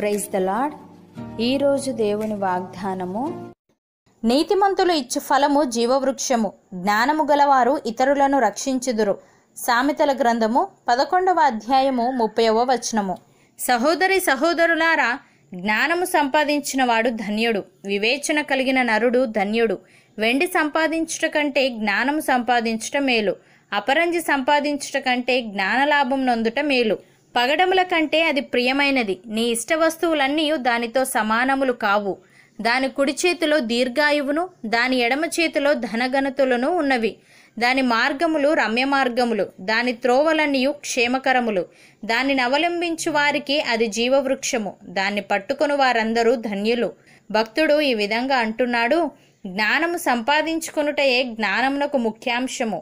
praise the lord ఈరోజు దేవుని వాగ్దానము నీతిమంతులు ఇచ్చు ఫలము జీవవృక్షము జ్ఞానము గలవారు ఇతరులను రక్షించుదురు సామెతల గ్రంథము పదకొండవ అధ్యాయము ముప్పైవ వచనము సహోదరి సహోదరులారా జ్ఞానము సంపాదించిన వాడు ధన్యుడు వివేచన కలిగిన నరుడు ధన్యుడు వెండి సంపాదించుట కంటే జ్ఞానము సంపాదించుట మేలు అపరంజి సంపాదించుట కంటే జ్ఞానలాభం నొందుట మేలు పగడముల కంటే అది ప్రియమైనది నీ ఇష్ట వస్తువులన్నీ దానితో సమానములు కావు దాని కుడి చేతిలో దీర్ఘాయువును దాని ఎడమ చేతిలో ధనఘనతులను ఉన్నవి దాని మార్గములు రమ్య మార్గములు దాని త్రోవలన్నీ క్షేమకరములు దానిని అవలంబించు వారికి అది జీవవృక్షము దాన్ని పట్టుకుని వారందరూ ధన్యులు భక్తుడు ఈ విధంగా అంటున్నాడు జ్ఞానము సంపాదించుకొనుటయే జ్ఞానమునకు ముఖ్యాంశము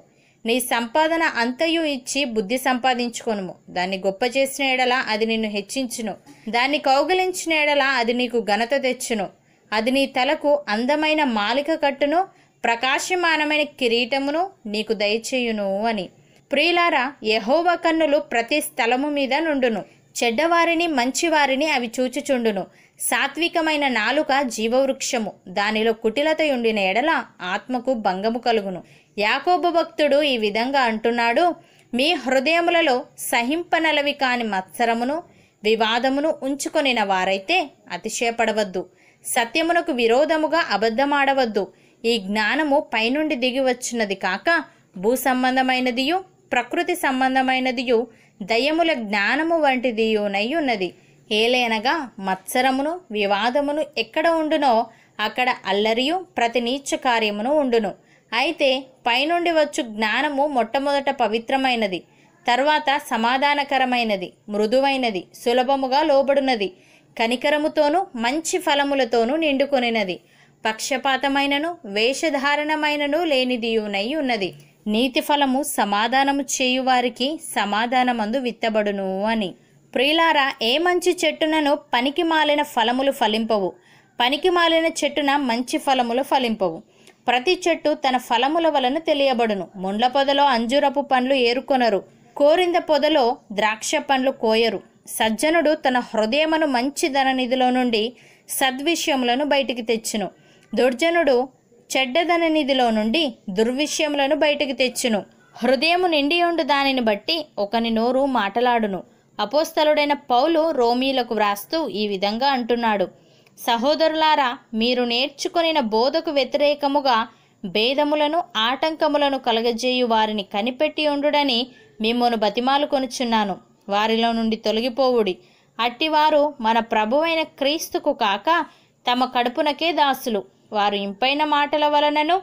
నీ సంపాదన అంతయు ఇచ్చి బుద్ధి సంపాదించుకొనుము దాన్ని గొప్ప చేసిన ఎడలా అది నిన్ను హెచ్చించును దాన్ని కౌగిలించిన ఎడలా అది నీకు ఘనత తెచ్చును అది నీ తలకు అందమైన మాలిక కట్టును ప్రకాశమానమైన కిరీటమును నీకు దయచేయును అని ప్రియులారా యహోవ కన్నులు ప్రతి స్థలము మీద నుండును చెడ్డవారిని మంచివారిని అవి చూచుచుండును సాత్వికమైన నాలుక జీవవృక్షము దానిలో కుటిలత ఉండిన ఎడల ఆత్మకు భంగము కలుగును యాకోబు భక్తుడు ఈ విధంగా అంటున్నాడు మీ హృదయములలో సహింపనలవి కాని మత్సరమును వివాదమును ఉంచుకొనిన వారైతే అతిశయపడవద్దు సత్యమునకు విరోధముగా అబద్ధమాడవద్దు ఈ జ్ఞానము పైనుండి దిగి వచ్చినది కాక భూ సంబంధమైనదియు ప్రకృతి సంబంధమైనదియు దయముల జ్ఞానము వంటిదియునై ఉన్నది ఏలైనగా మత్సరమును వివాదమును ఎక్కడ ఉండునో అక్కడ అల్లరియు ప్రతి నీచ కార్యమును ఉండును అయితే పైనుండి వచ్చు జ్ఞానము మొట్టమొదట పవిత్రమైనది తర్వాత సమాధానకరమైనది మృదువైనది సులభముగా లోబడినది కనికరముతోనూ మంచి ఫలములతోనూ నిండుకొనినది పక్షపాతమైనను వేషధారణమైనను లేనిదియునై ఉన్నది నీతి ఫలము సమాధానము చేయువారికి సమాధానమందు విత్తబడును అని ప్రియులారా ఏ మంచి చెట్టునను పనికి మాలిన ఫలములు ఫలింపవు పనికి మాలిన చెట్టున మంచి ఫలములు ఫలింపవు ప్రతి చెట్టు తన ఫలముల వలన తెలియబడును ముండ్ల పొదలో అంజురపు పండ్లు ఏరుకొనరు కోరింద పొదలో ద్రాక్ష పండ్లు కోయరు సజ్జనుడు తన హృదయమును మంచి ధన నుండి సద్విషయములను బయటికి తెచ్చును దుర్జనుడు చెడ్డధన నిధిలో నుండి దుర్విషయములను బయటికి తెచ్చును హృదయము నిండి ఉండు దానిని బట్టి ఒకని నోరు మాటలాడును అపోస్తలుడైన పౌలు రోమీలకు వ్రాస్తూ ఈ విధంగా అంటున్నాడు సహోదరులారా మీరు నేర్చుకొనిన బోధకు వ్యతిరేకముగా భేదములను ఆటంకములను కలగజేయు వారిని కనిపెట్టి ఉండుడని మిమ్మను బతిమాలు కొనుచున్నాను వారిలో నుండి తొలగిపోవుడి అట్టివారు మన ప్రభువైన క్రీస్తుకు కాక తమ కడుపునకే దాసులు వారు ఇంపైన మాటల వలనను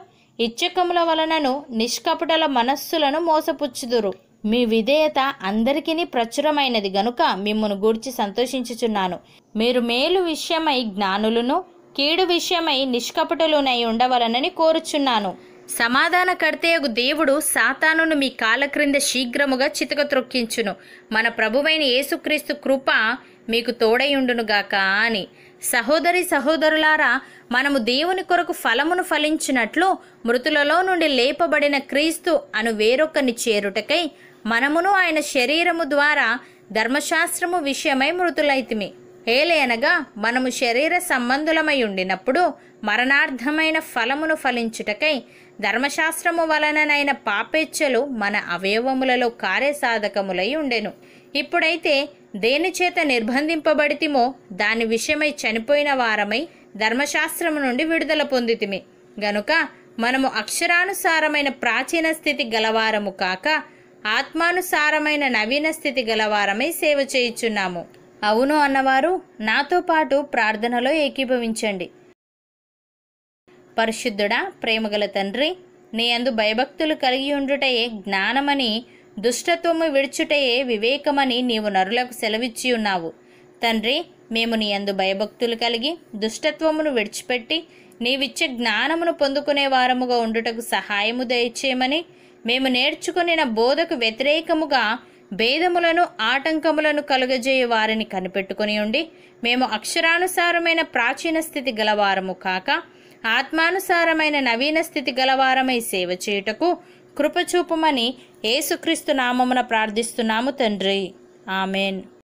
ఇచ్చకముల వలనను నిష్కపటల మనస్సులను మోసపుచ్చుదురు మీ విధేయత అందరికీ ప్రచురమైనది గనుక మిమ్మను గూర్చి సంతోషించుచున్నాను మీరు మేలు విషయమై జ్ఞానులను కీడు విషయమై నిష్కపటులునై ఉండవలనని కోరుచున్నాను సమాధాన కర్తయగు దేవుడు సాతానును మీ కాల క్రింద శీఘ్రముగా చితక త్రొక్కించును మన ప్రభువైన యేసుక్రీస్తు కృప మీకు తోడయుండునుగాక అని సహోదరి సహోదరులారా మనము దేవుని కొరకు ఫలమును ఫలించినట్లు మృతులలో నుండి లేపబడిన క్రీస్తు అను వేరొకని చేరుటకై మనమును ఆయన శరీరము ద్వారా ధర్మశాస్త్రము విషయమై మృతులైతిమి ఏలేనగా మనము శరీర సంబంధులమై ఉండినప్పుడు మరణార్థమైన ఫలమును ఫలించుటకై ధర్మశాస్త్రము వలననైన పాపేచ్ఛలు మన అవయవములలో కార్యసాధకములై ఉండెను ఇప్పుడైతే దేని చేత నిర్బంధింపబడితిమో దాని విషయమై చనిపోయిన వారమై ధర్మశాస్త్రము నుండి విడుదల పొందితిమి గనుక మనము అక్షరానుసారమైన ప్రాచీన స్థితి గలవారము కాక ఆత్మానుసారమైన నవీన స్థితి గలవారమై సేవ చేయుచున్నాము అవును అన్నవారు నాతో పాటు ప్రార్థనలో ఏకీభవించండి పరిశుద్ధుడా ప్రేమగల తండ్రి నీ అందు భయభక్తులు కలిగి ఉండుటయే జ్ఞానమని దుష్టత్వము విడుచుటయే వివేకమని నీవు నరులకు సెలవిచ్చి ఉన్నావు తండ్రి మేము నీ అందు భయభక్తులు కలిగి దుష్టత్వమును విడిచిపెట్టి నీవిచ్చే జ్ఞానమును పొందుకునే వారముగా ఉండుటకు సహాయము దయచేయమని మేము నేర్చుకునిన బోధకు వ్యతిరేకముగా భేదములను ఆటంకములను కలుగజేయు వారిని కనిపెట్టుకుని ఉండి మేము అక్షరానుసారమైన ప్రాచీన స్థితి గలవారము కాక ఆత్మానుసారమైన నవీన స్థితి గలవారమై సేవ చేయుటకు కృపచూపమని ఏసుక్రీస్తు నామమున ప్రార్థిస్తున్నాము తండ్రి ఆమెన్